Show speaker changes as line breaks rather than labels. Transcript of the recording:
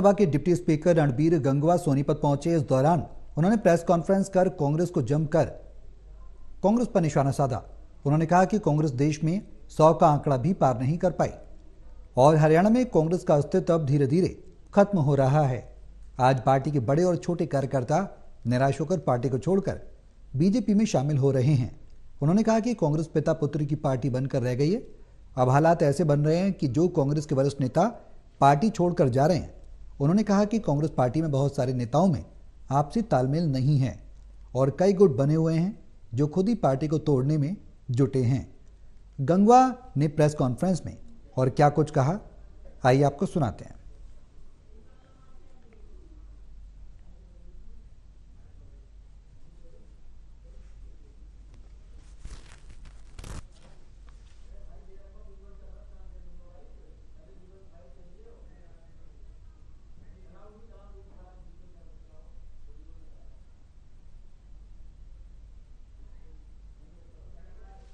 सभा के deputy speaker Ranbir Gangwa Sonipat पहुंचे इस दौरान उन्होंने प्रेस कॉन्फ्रेंस कर कांग्रेस को जमकर कांग्रेस पर निशाना साधा उन्होंने कहा कि कांग्रेस देश में सौ का आंकड़ा भी पार नहीं कर पाई और हरियाणा में कांग्रेस का अस्तित्व अब धीरे धीरे खत्म हो रहा है आज पार्टी के बड़े और छोटे कार्यकर्ता निराश होकर पार्टी को छोड़कर बीजेपी में शामिल हो रहे हैं उन्होंने कहा कि कांग्रेस पिता पुत्र की पार्टी बनकर रह गई है अब हालात ऐसे बन रहे हैं कि जो कांग्रेस के वरिष्ठ नेता पार्टी छोड़कर जा रहे हैं उन्होंने कहा कि कांग्रेस पार्टी में बहुत सारे नेताओं में आपसी तालमेल नहीं है और कई गुट बने हुए हैं जो खुद ही पार्टी को तोड़ने में जुटे हैं गंगवा ने प्रेस कॉन्फ्रेंस में और क्या कुछ कहा आइए आपको सुनाते हैं